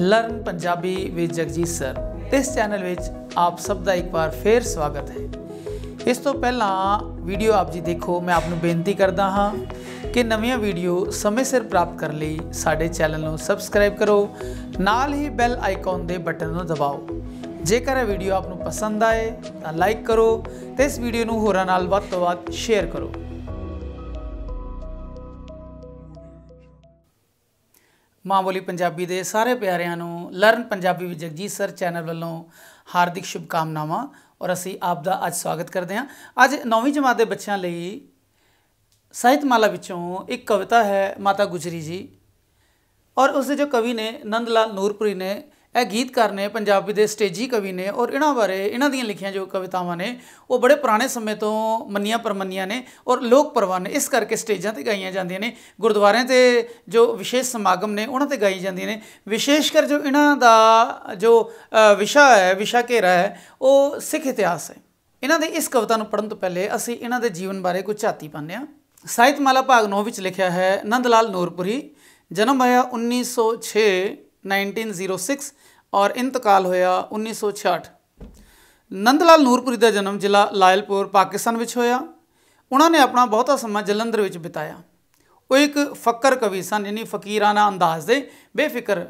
learn Punjabi with Jagjit sir ਇਸ channel ਵਿੱਚ ਆਪ ਸਭ ਦਾ ਇੱਕ ਵਾਰ ਫੇਰ ਸਵਾਗਤ ਹੈ ਇਸ ਤੋਂ ਪਹਿਲਾਂ ਵੀਡੀਓ ਆਪ ਜੀ ਦੇਖੋ ਮੈਂ ਆਪ ਨੂੰ ਬੇਨਤੀ ਕਰਦਾ ਹਾਂ ਕਿ ਨਵੀਆਂ ਵੀਡੀਓ ਸਮੇਂ ਸਿਰ ਪ੍ਰਾਪਤ ਕਰਨ ਲਈ ਸਾਡੇ ਚੈਨਲ ਨੂੰ ਸਬਸਕ੍ਰਾਈਬ ਕਰੋ ਨਾਲ ਹੀ ਬੈਲ ਆਈਕਨ ਦੇ ਬਟਨ ਨੂੰ ਦਬਾਓ ਜੇਕਰ ਇਹ ਵੀਡੀਓ ਆਪ ਨੂੰ ਪਸੰਦ ਆਏ ਤਾਂ ਲਾਈਕ ਕਰੋ ਤੇ ਇਸ ਵੀਡੀਓ ਨੂੰ ਹੋਰਾਂ ਨਾਲ ਵੱਧ ਤੋਂ ਵੱਧ ਸ਼ੇਅਰ ਕਰੋ ਮਾਂ ਬੋਲੀ ਪੰਜਾਬੀ ਦੇ ਸਾਰੇ ਪਿਆਰਿਆਂ ਨੂੰ ਲਰਨ ਪੰਜਾਬੀ ਵਿੱਚ ਜਗਜੀਤ ਸਰ ਚੈਨਲ ਵੱਲੋਂ ਹਾਰਦਿਕ ਸ਼ੁਭਕਾਮਨਾਵਾਂ ਔਰ ਅਸੀਂ ਆਪ ਦਾ ਅੱਜ ਸਵਾਗਤ ਕਰਦੇ ਹਾਂ ਅੱਜ 9ਵੀਂ ਜਮਾਤ ਦੇ ਬੱਚਿਆਂ ਲਈ ਸਾਹਿਤ ਮਾਲਾ ਵਿੱਚੋਂ ਇੱਕ ਕਵਿਤਾ ਹੈ ਮਾਤਾ ਗੁਜਰੀ ਜੀ ਔਰ ਉਸ ਦੇ ਜੋ ਕਵੀ ਨੇ ਨੰਦ ਲਾਲ ਨੂਰਪੁਰੀ ਨੇ ਇਹ ਗੀਤਕਾਰ ਨੇ ਪੰਜਾਬੀ ਦੇ ਸਟੇਜੀ ਕਵੀ ਨੇ ਔਰ ਇਹਨਾਂ ਬਾਰੇ ਇਹਨਾਂ ਦੀਆਂ ਲਿਖੀਆਂ ਜੋ ਕਵਿਤਾਵਾਂ ਨੇ ਉਹ ਬੜੇ ਪੁਰਾਣੇ ਸਮੇਂ ਤੋਂ ਮੰਨੀਆਂ ਪਰਮੰਨੀਆਂ ਨੇ ਔਰ ਲੋਕ ਪਰਵਾਨ ਨੇ ਇਸ ਕਰਕੇ ਸਟੇਜਾਂ ਤੇ ਗਾਈਆਂ ਜਾਂਦੀਆਂ ਨੇ ਗੁਰਦੁਆਰਿਆਂ ਤੇ ਜੋ ਵਿਸ਼ੇਸ਼ ਸਮਾਗਮ ਨੇ ਉਹਨਾਂ ਤੇ ਗਾਈ ਜਾਂਦੀਆਂ ਨੇ ਵਿਸ਼ੇਸ਼ ਕਰ ਜੋ ਇਹਨਾਂ ਦਾ ਜੋ ਵਿਸ਼ਾ ਹੈ ਵਿਸ਼ਾ ਘੇਰਾ ਹੈ ਉਹ ਸਿੱਖ ਇਤਿਹਾਸ ਹੈ ਇਹਨਾਂ ਦੇ ਇਸ ਕਵਿਤਾ ਨੂੰ ਪੜਨ ਤੋਂ ਪਹਿਲੇ ਅਸੀਂ ਇਹਨਾਂ ਦੇ ਜੀਵਨ ਬਾਰੇ ਕੁਝ ਝਾਤੀ ਪਾਉਂਦੇ ਹਾਂ ਸਾਹਿਤਮਾਲਾ ਭਾਗ 9 ਵਿੱਚ ਲਿਖਿਆ ਹੈ ਨੰਦ ਲਾਲ ਨੂਰਪੁਰੀ ਜਨਮ ਹੋਇਆ 1906 1906 ਔਰ ਇੰਤਕਾਲ ਹੋਇਆ 1966 ਨੰਦ ਲਾਲ ਨੂਰਪੁਰੀ ਦਾ ਜਨਮ ਜ਼ਿਲ੍ਹਾ ਲਾਇਲਪੁਰ ਪਾਕਿਸਤਾਨ ਵਿੱਚ ਹੋਇਆ ਉਹਨਾਂ ਨੇ ਆਪਣਾ ਬਹੁਤਾ ਸਮਾਂ ਜਲੰਧਰ ਵਿੱਚ ਬਿਤਾਇਆ ਉਹ ਇੱਕ ਫਕਰ ਕਵੀ ਸਨ ਯਾਨੀ ਫਕੀਰਾਨਾ ਅੰਦਾਜ਼ ਦੇ ਬੇਫਿਕਰ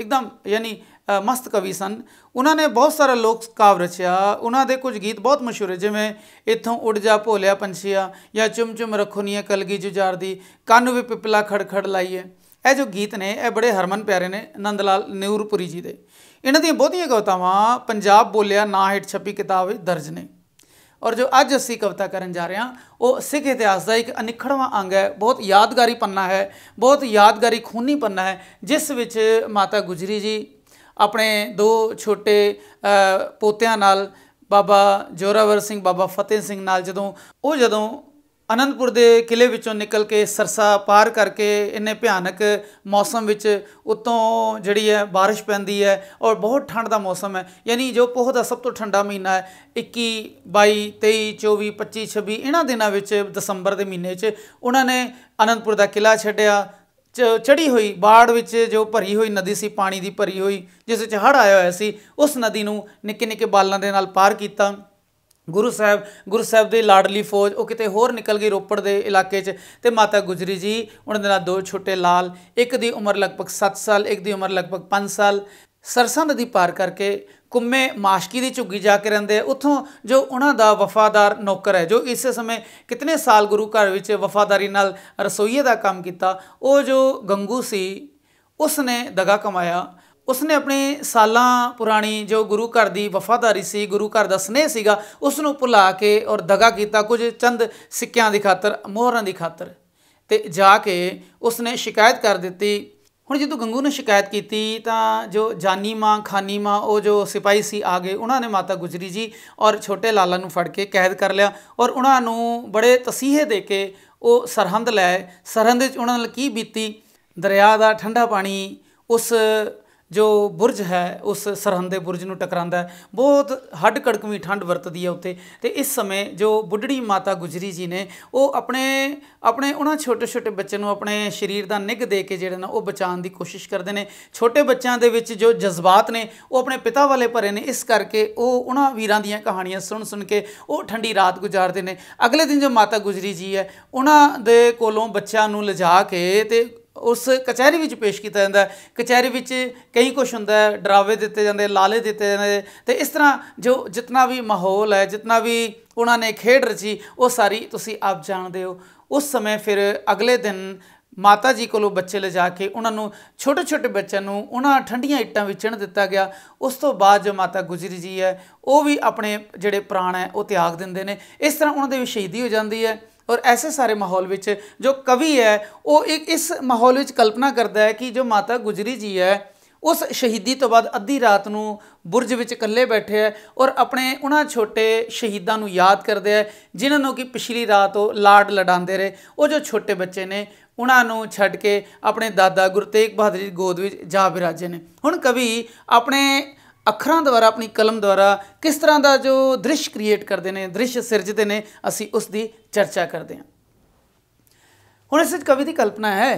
ਇੱਕਦਮ ਯਾਨੀ ਮਸਤ ਕਵੀ ਸਨ ਉਹਨਾਂ ਨੇ ਬਹੁਤ ਸਾਰਾ ਲੋਕ ਕਾਵ ਰਚਿਆ ਉਹਨਾਂ ਦੇ ਕੁਝ ਗੀਤ ਬਹੁਤ ਮਸ਼ਹੂਰ ਹੈ ਜਿਵੇਂ ਇਥੋਂ ਉੱਡ ਜਾ ਭੋਲਿਆ ਪੰਛੀਆ ਜਾਂ ਚੁੰਮ ਚੁੰਮ ਰੱਖੋ ਨੀਏ ਕਲਗੀ ਜੁਜਾਰ ਦੀ ਕੰਨ ਵੀ ਪਿਪਲਾ ਖੜਖੜ ਲਾਈਏ ਇਹ ਜੋ ਗੀਤ ਨੇ ਇਹ ਬੜੇ ਹਰਮਨ ਪਿਆਰੇ ਨੇ ਨੰਦ ਲਾਲ ਨਿਊਰਪੁਰੀ ਜੀ ਦੇ ਇਹਨਾਂ ਦੀਆਂ ਬਹੁਤੀਆਂ ਕਵਿਤਾਵਾਂ ਪੰਜਾਬ ਬੋਲਿਆ ਨਾ ਹਿੱਟ ਛਪੀ ਕਿਤਾਬ ਵਿੱਚ ਦਰਜ ਨੇ ਔਰ ਜੋ ਅੱਜ ਅਸੀਂ ਕਵਿਤਾ ਕਰਨ ਜਾ ਰਹੇ ਹਾਂ ਉਹ ਸਿੱਖ ਇਤਿਹਾਸ ਦਾ ਇੱਕ ਅਨਿਖੜਵਾ ਅੰਗ ਹੈ ਬਹੁਤ ਯਾਦਗਾਰੀ ਪੰਨਾ ਹੈ ਬਹੁਤ ਯਾਦਗਾਰੀ ਖੂਨੀ ਪੰਨਾ ਹੈ ਜਿਸ ਵਿੱਚ ਮਾਤਾ ਗੁਜਰੀ ਜੀ ਆਪਣੇ ਦੋ ਛੋਟੇ ਪੋਤਿਆਂ ਨਾਲ ਬਾਬਾ ਜੋਰਾਵਰ ਸਿੰਘ ਬਾਬਾ ਫਤਿਹ ਸਿੰਘ ਨਾਲ ਜਦੋਂ ਉਹ ਜਦੋਂ ਅਨੰਦਪੁਰ ਦੇ ਕਿਲੇ ਵਿੱਚੋਂ ਨਿਕਲ ਕੇ ਸਰਸਾ ਪਾਰ ਕਰਕੇ ਇੰਨੇ ਭਿਆਨਕ ਮੌਸਮ ਵਿੱਚ ਉਤੋਂ ਜਿਹੜੀ ਹੈ بارش ਪੈਂਦੀ ਹੈ ਔਰ ਬਹੁਤ ਠੰਡ ਦਾ ਮੌਸਮ ਹੈ ਯਾਨੀ ਜੋ ਪੋਹ ਦਾ ਸਭ ਤੋਂ ਠੰਡਾ ਮਹੀਨਾ ਹੈ 21 22 23 24 25 26 ਇਹਨਾਂ ਦਿਨਾਂ ਵਿੱਚ ਦਸੰਬਰ ਦੇ ਮਹੀਨੇ 'ਚ ਉਹਨਾਂ ਨੇ ਅਨੰਦਪੁਰ ਦਾ ਕਿਲਾ ਛੱਡਿਆ ਚੜੀ ਹੋਈ ਬਾੜ ਵਿੱਚ ਜੋ ਭਰੀ ਹੋਈ ਨਦੀ ਸੀ ਪਾਣੀ ਦੀ ਭਰੀ ਹੋਈ ਜਿਸ ਵਿੱਚ ਹੜ ਆਇਆ ਹੋਇਆ ਸੀ ਉਸ ਨਦੀ ਨੂੰ ਨਿੱਕੇ ਨਿੱਕੇ ਬਾਲਾਂ ਦੇ ਨਾਲ ਪਾਰ ਕੀਤਾ ਗੁਰੂ ਸਾਹਿਬ ਗੁਰੂ ਸਾਹਿਬ ਦੀ ਲਾਡਲੀ ਫੌਜ ਉਹ ਕਿਤੇ ਹੋਰ ਨਿਕਲ ਗਈ ਰੋਪੜ ਦੇ ਇਲਾਕੇ 'ਚ ਤੇ ਮਾਤਾ ਗੁਜਰੀ ਜੀ ਉਹਨਾਂ ਦੇ ਨਾਲ ਦੋ ਛੋਟੇ ਲਾਲ ਇੱਕ ਦੀ ਉਮਰ ਲਗਭਗ 7 ਸਾਲ ਇੱਕ ਦੀ ਉਮਰ ਲਗਭਗ 5 ਸਾਲ ਸਰਸਾ ਨਦੀ ਪਾਰ ਕਰਕੇ ਕੁੰਮੇ ਮਾਸ਼ਕੀ ਦੀ ਝੁੱਗੀ ਜਾ ਕੇ ਰਹਿੰਦੇ ਉੱਥੋਂ ਜੋ ਉਹਨਾਂ ਦਾ ਵਫਾਦਾਰ ਨੌਕਰ ਹੈ ਜੋ ਇਸ ਸਮੇਂ ਕਿਤਨੇ ਸਾਲ ਗੁਰੂ ਘਰ ਵਿੱਚ ਵਫਾਦਾਰੀ ਨਾਲ ਰਸੋਈਏ ਦਾ ਕੰਮ ਕੀਤਾ ਉਹ ਜੋ ਗੰਗੂ ਸੀ ਉਸਨੇ ਦਗਾ ਕਮਾਇਆ ਉਸਨੇ ਆਪਣੇ ਸਾਲਾਂ ਪੁਰਾਣੀ ਜੋ ਗੁਰੂ ਘਰ ਦੀ ਵਫਾਦਾਰੀ ਸੀ ਗੁਰੂ ਘਰ ਦਾ ਸਨੇਹ ਸੀਗਾ ਉਸ ਨੂੰ ਭੁਲਾ ਕੇ ਔਰ ਦਗਾ ਕੀਤਾ ਕੁਝ ਚੰਦ ਸਿੱਕਿਆਂ ਦੀ ਖਾਤਰ ਮੋਹਰਾਂ ਦੀ ਖਾਤਰ ਤੇ ਜਾ ਕੇ ਉਸਨੇ ਸ਼ਿਕਾਇਤ ਕਰ ਦਿੱਤੀ ਹੁਣ ਜਦੋਂ ਗੰਗੂ ਨੇ ਸ਼ਿਕਾਇਤ ਕੀਤੀ ਤਾਂ ਜੋ ਜਾਨੀ ਮਾਂ ਖਾਨੀ ਮਾਂ ਉਹ ਜੋ ਸਿਪਾਈ ਸੀ ਆ ਗਏ ਉਹਨਾਂ ਨੇ ਮਾਤਾ ਗੁਜਰੀ ਜੀ ਔਰ ਛੋਟੇ ਲਾਲਾ ਨੂੰ ਫੜ ਕੇ ਕੈਦ ਕਰ ਲਿਆ ਔਰ ਉਹਨਾਂ ਨੂੰ ਬੜੇ ਤਸੀਹੇ ਦੇ ਕੇ ਉਹ ਸਰਹੰਦ ਲੈ ਸਰਹੰਦ ਵਿੱਚ ਉਹਨਾਂ ਨਾਲ ਕੀ ਬੀਤੀ ਦਰਿਆ ਦਾ ਠੰਡਾ ਪਾਣੀ ਉਸ ਜੋ ਬੁਰਜ ਹੈ ਉਸ ਸਰਹੰਦ ਦੇ ਬੁਰਜ ਨੂੰ ਟਕਰਾਂਦਾ ਬਹੁਤ ਹੱਡ ਕੜਕਵੀਂ ਠੰਡ ਵਰਤਦੀ ਹੈ ਉੱਥੇ ਤੇ ਇਸ ਸਮੇਂ ਜੋ ਬੁੱਢੜੀ ਮਾਤਾ ਗੁਜਰੀ ਜੀ ਨੇ ਉਹ ਆਪਣੇ ਆਪਣੇ ਉਹਨਾਂ ਛੋਟੇ ਛੋਟੇ ਬੱਚੇ ਨੂੰ ਆਪਣੇ ਸਰੀਰ ਦਾ ਨਿੱਘ ਦੇ ਕੇ ਜਿਹੜੇ ਨਾ ਉਹ ਬਚਾਉਣ ਦੀ ਕੋਸ਼ਿਸ਼ ਕਰਦੇ ਨੇ ਛੋਟੇ ਬੱਚਿਆਂ ਦੇ ਵਿੱਚ ਜੋ ਜਜ਼ਬਾਤ ਨੇ ਉਹ ਆਪਣੇ ਪਿਤਾ ਵਾਲੇ ਭਰੇ ਨੇ ਇਸ ਕਰਕੇ ਉਹ ਉਹਨਾਂ ਵੀਰਾਂ ਦੀਆਂ ਕਹਾਣੀਆਂ ਸੁਣ ਸੁਣ ਕੇ ਉਹ ਠੰਡੀ ਰਾਤ ਗੁਜ਼ਾਰਦੇ ਨੇ ਅਗਲੇ ਦਿਨ ਜੋ ਮਾਤਾ ਗੁਜਰੀ ਜੀ ਹੈ ਉਹਨਾਂ ਦੇ ਕੋਲੋਂ ਬੱਚਿਆਂ ਨੂੰ ਲਿਜਾ ਕੇ ਤੇ ਉਸ ਕਚਹਿਰੀ ਵਿੱਚ ਪੇਸ਼ ਕੀਤਾ ਜਾਂਦਾ ਕਚਹਿਰੀ ਵਿੱਚ ਕਈ ਕੁਝ ਹੁੰਦਾ ਹੈ ਡਰਾਵੇ ਦਿੱਤੇ ਜਾਂਦੇ ਲਾਲੇ ਦਿੱਤੇ ਜਾਂਦੇ ਤੇ ਇਸ ਤਰ੍ਹਾਂ ਜੋ ਜਿੰਨਾ ਵੀ ਮਾਹੌਲ ਹੈ ਜਿੰਨਾ ਵੀ ਉਹਨਾਂ ਨੇ ਖੇਡ ਰਚੀ ਉਹ ਸਾਰੀ ਤੁਸੀਂ ਆਪ ਜਾਣਦੇ ਹੋ ਉਸ ਸਮੇਂ ਫਿਰ ਅਗਲੇ ਦਿਨ ਮਾਤਾ ਜੀ ਕੋਲੋਂ ਬੱਚੇ ਲੈ ਜਾ ਕੇ ਉਹਨਾਂ ਨੂੰ ਛੋਟੇ ਛੋਟੇ ਬੱਚਿਆਂ ਨੂੰ ਉਹਨਾਂ ਠੰਡੀਆਂ ਇੱਟਾਂ ਵਿੱਚ ਚਿਣ ਦਿੱਤਾ ਗਿਆ ਉਸ ਤੋਂ ਬਾਅਦ ਜੋ ਮਾਤਾ ਗੁਜਰੀ ਜੀ ਹੈ ਉਹ ਵੀ ਆਪਣੇ ਜਿਹੜੇ ਪ੍ਰਾਣ ਹੈ ਉਹ ਤਿਆਗ ਦਿੰਦੇ ਨੇ ਇਸ ਤਰ੍ਹਾਂ ਉਹਨਾਂ ਦੇ ਵੀ ਸ਼ਹੀਦੀ ਹੋ ਜਾਂਦੀ ਹੈ ਔਰ ਐਸੇ ਸਾਰੇ ਮਾਹੌਲ ਵਿੱਚ ਜੋ ਕਵੀ ਹੈ ਉਹ ਇੱਕ ਇਸ ਮਾਹੌਲ ਵਿੱਚ ਕਲਪਨਾ ਕਰਦਾ ਹੈ ਕਿ ਜੋ ਮਾਤਾ ਗੁਜਰੀ ਜੀ ਹੈ ਉਸ ਸ਼ਹੀਦੀ ਤੋਂ ਬਾਅਦ ਅੱਧੀ ਰਾਤ ਨੂੰ ਬੁਰਜ ਵਿੱਚ ਇਕੱਲੇ ਬੈਠੇ ਹੈ ਔਰ ਆਪਣੇ ਉਹਨਾਂ ਛੋਟੇ ਸ਼ਹੀਦਾਂ ਨੂੰ ਯਾਦ ਕਰਦੇ ਹੈ ਜਿਨ੍ਹਾਂ ਨੂੰ ਕਿ ਪਿਛਲੀ ਰਾਤ ਉਹ ਲਾੜ ਲੜਾਉਂਦੇ ਰਹੇ ਉਹ ਜੋ ਛੋਟੇ ਬੱਚੇ ਨੇ ਉਹਨਾਂ ਨੂੰ ਛੱਡ ਕੇ ਆਪਣੇ ਦਾਦਾ ਗੁਰਤੇਗ ਬਹਾਦਰ ਜੀ ਗੋਦ ਵਿੱਚ ਜਾ ਬਿਰਾਜੇ ਨੇ ਹੁਣ ਕਵੀ ਆਪਣੇ ਅੱਖਰਾਂ ਦੁਆਰਾ ਆਪਣੀ ਕਲਮ ਦੁਆਰਾ ਕਿਸ ਤਰ੍ਹਾਂ ਦਾ ਜੋ ਦ੍ਰਿਸ਼ ਕ੍ਰੀਏਟ ਕਰਦੇ ਨੇ ਦ੍ਰਿਸ਼ ਸਿਰਜਦੇ ਨੇ ਅਸੀਂ ਉਸ ਦੀ ਚਰਚਾ ਕਰਦੇ ਹਾਂ ਹੁਣ ਇਸ ਵਿੱਚ ਕਵੀ ਦੀ ਕਲਪਨਾ ਹੈ